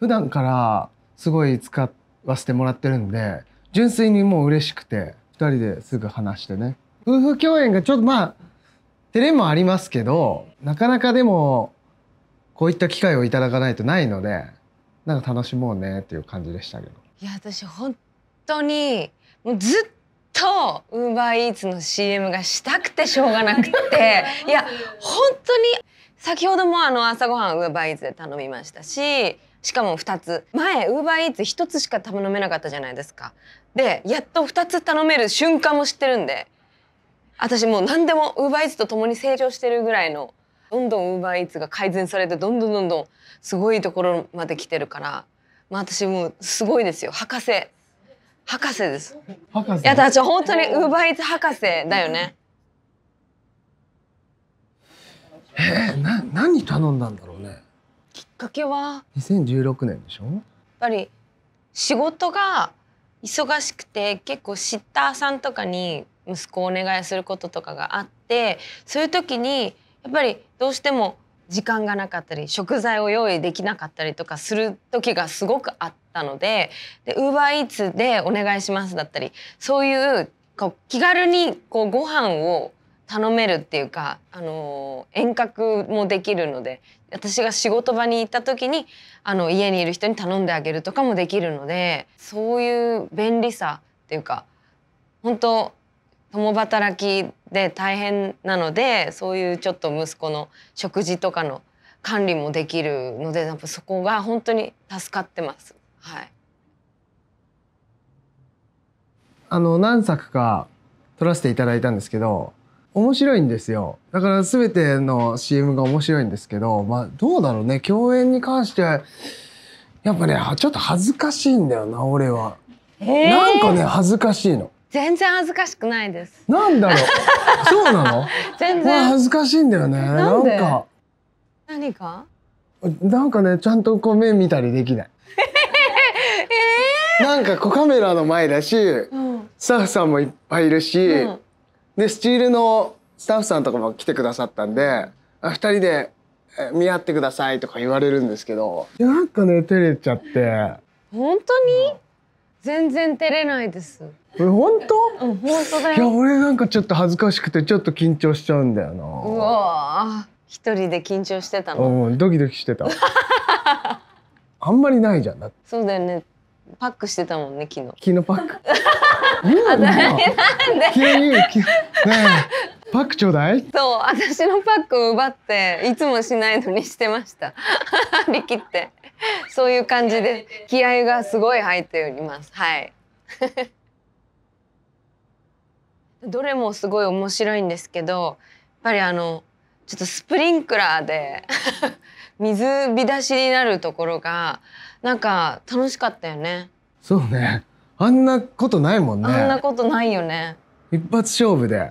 普段からすごい使わせてもらってるんで純粋にもう嬉しくて2人ですぐ話してね夫婦共演がちょっとまあ照れもありますけどなかなかでもこういった機会をいただかないとないのでなんか楽しもうねっていう感じでしたけどいや私本当にもうずっとウーバーイーツの CM がしたくてしょうがなくて いや本当に先ほどもあの朝ごはんウーバーイーツで頼みましたししかも2つ前ウーバーイーツ1つしか頼めなかったじゃないですかでやっと2つ頼める瞬間も知ってるんで私もう何でもウーバーイーツと共に成長してるぐらいのどんどんウーバーイーツが改善されてどんどんどんどんすごいところまで来てるから、まあ、私もうすごいですよ博士博士です博士いやだち本当にウーバーイーツ博士だよねえー、な何頼んだんだろうねかけは2016年でしょやっぱり仕事が忙しくて結構シッターさんとかに息子をお願いすることとかがあってそういう時にやっぱりどうしても時間がなかったり食材を用意できなかったりとかする時がすごくあったのでで UberEats でお願いしますだったりそういうこう気軽にこうご飯を頼めるっていうか、あの遠隔もできるので私が仕事場に行った時にあの家にいる人に頼んであげるとかもできるのでそういう便利さっていうか本当共働きで大変なのでそういうちょっと息子の食事とかの管理もできるのでやっぱそこが本当に助かってます。はい、あの何作か撮らせていただいたんですけど面白いんですよだから全ての CM が面白いんですけど、まあ、どうだろうね共演に関してはやっぱねちょっと恥ずかしいんだよな俺は、えー、なんかね恥ずかしいの全然恥ずかしくないですなんだろう そうなの全然恥ずかしいんだよねなんか何かなんかねちゃんとこう目見たりできない なんかこうカメラの前だし、うん、スタッフさんもいっぱいいるし、うんでスチールのスタッフさんとかも来てくださったんで二人で見合ってくださいとか言われるんですけどなんかね照れちゃって本当に、うん、全然照れないですえ本当、うん、本当だよいや俺なんかちょっと恥ずかしくてちょっと緊張しちゃうんだよなうわ一人で緊張してたのうんドキドキしてた あんまりないじゃんそうだよねパックしてたもんね昨日昨日パックうなんで急に急ねパックちょうだいそう私のパックを奪っていつもしないのにしてました張り切ってそういう感じで気合がすごい入っておりますはいどれもすごい面白いんですけどやっぱりあのちょっとスプリンクラーで水浸しになるところがなんか楽しかったよねそうねあんなことないもんねあんなことないよね一発勝負で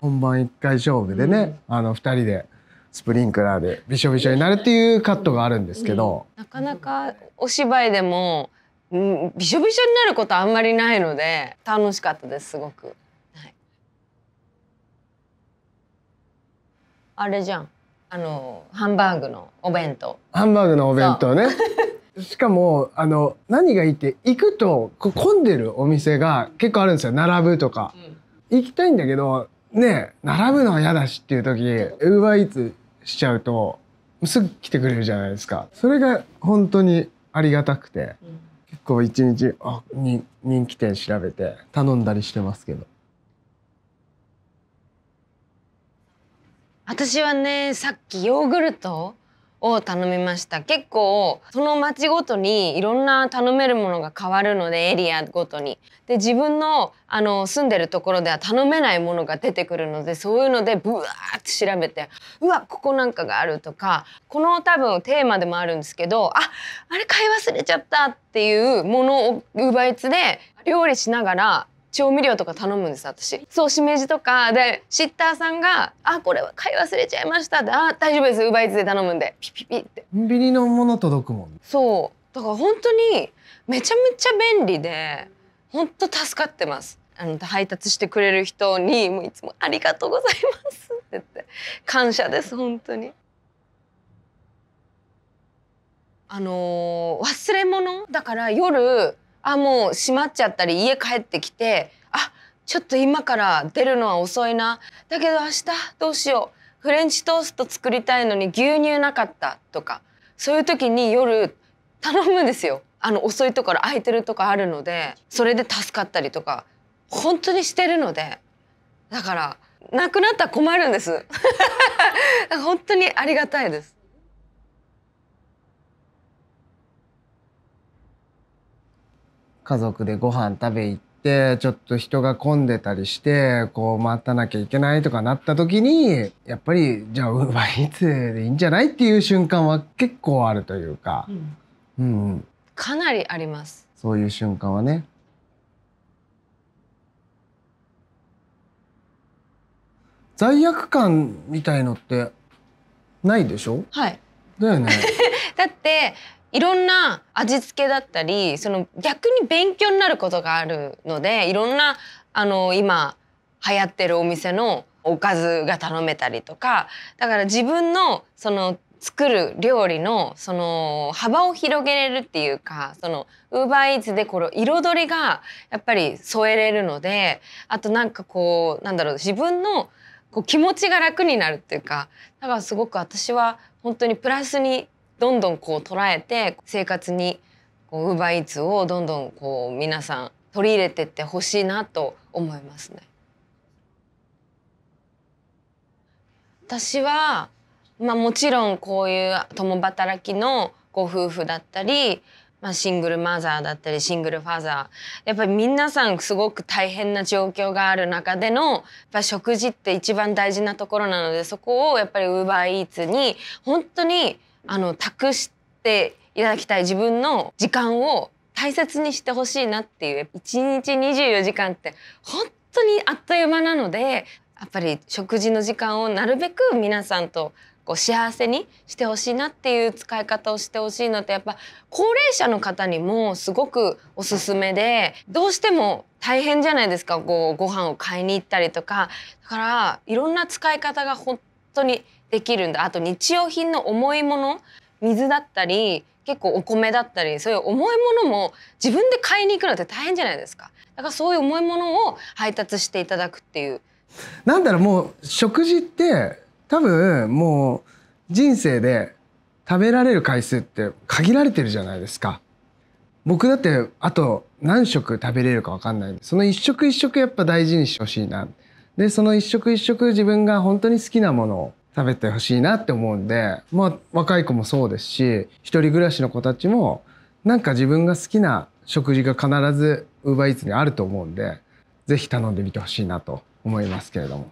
本番一回勝負でね、うん、あの2人でスプリンクラーでびしょびしょになるっていうカットがあるんですけど、うん、なかなかお芝居でも、うん、びしょびしょになることあんまりないので楽しかったですすごく、あれじゃんあのハンバーグのお弁当ハンバーグのお弁当ねしかもあの何がいいって行くと混んでるお店が結構あるんですよ並ぶとか、うん、行きたいんだけどね並ぶのは嫌だしっていう時ウーバーイーツしちゃうとすぐ来てくれるじゃないですかそれが本当にありがたくて、うん、結構一日あに人気店調べて頼んだりしてますけど私はねさっきヨーグルトを頼みました結構その町ごとにいろんな頼めるものが変わるのでエリアごとにで自分のあの住んでるところでは頼めないものが出てくるのでそういうのでブワーって調べてうわここなんかがあるとかこの多分テーマでもあるんですけどああれ買い忘れちゃったっていうものを奪いつ r で料理しながら調味料とか頼むんです私そうしめじとかでシッターさんが「あこれは買い忘れちゃいました」って「あ大丈夫ですウいバイツで頼むんでピピピ」ってコンビニのもの届くもんそうだから本当にめちゃめちゃ便利で本当助かってますあの配達してくれる人にもういつも「ありがとうございます」って言って感謝です本当に。あのー、忘れ物だから夜あもう閉まっちゃったり家帰ってきてあちょっと今から出るのは遅いなだけど明日どうしようフレンチトースト作りたいのに牛乳なかったとかそういう時に夜頼むんですよあの遅いところ空いてるとかあるのでそれで助かったりとか本当にしてるのでだからなくなったら困るんです 本当にありがたいです家族でご飯食べ行ってちょっと人が混んでたりしてこう待たなきゃいけないとかなった時にやっぱりじゃあウーバーイーツでいいんじゃないっていう瞬間は結構あるというか、うんうん、うん、かなりありますそういう瞬間はね。罪悪感みたいのってないでしょはいだよね だっていろんな味付けだったりその逆に勉強になることがあるのでいろんなあの今流行ってるお店のおかずが頼めたりとかだから自分のその作る料理のその幅を広げれるっていうかそのウーバーイーツでこの彩りがやっぱり添えれるのであとなんかこうなんだろう自分のこう気持ちが楽になるっていうかだからすごく私は本当にプラスにどんどんこう捉えて生活にこう u b e r e a t をどんどんこう皆さん取り入れてってほしいなと思いますね。私は、まあ、もちろんこういう共働きのご夫婦だったり、まあ、シングルマザーだったりシングルファーザーやっぱり皆さんすごく大変な状況がある中でのやっぱ食事って一番大事なところなのでそこをやっぱり u b e r e a t に本当にあの託していただきたい自分の時間を大切にしてほしいなっていう1日24時間って本当にあっという間なのでやっぱり食事の時間をなるべく皆さんとこう幸せにしてほしいなっていう使い方をしてほしいのってやっぱ高齢者の方にもすごくおすすめでどうしても大変じゃないですかこうご飯を買いに行ったりとかだからいろんな使い方が本当にできるんだあと日用品の重いもの水だったり結構お米だったりそういう重いものも自分で買いに行くのって大変じゃないですかだからそういう重いものを配達していただくっていうなんだろうもう食事って多分もう人生で食べられる回数って限られてるじゃないですか僕だってあと何食食べれるか分かんないその一食一食やっぱ大事にしてほしいなでその一食一食自分が本当に好きなものを食べてほしいなって思うんで、まあ、若い子もそうですし一人暮らしの子たちもなんか自分が好きな食事が必ず UberEats にあると思うんで是非頼んでみてほしいなと思いますけれども。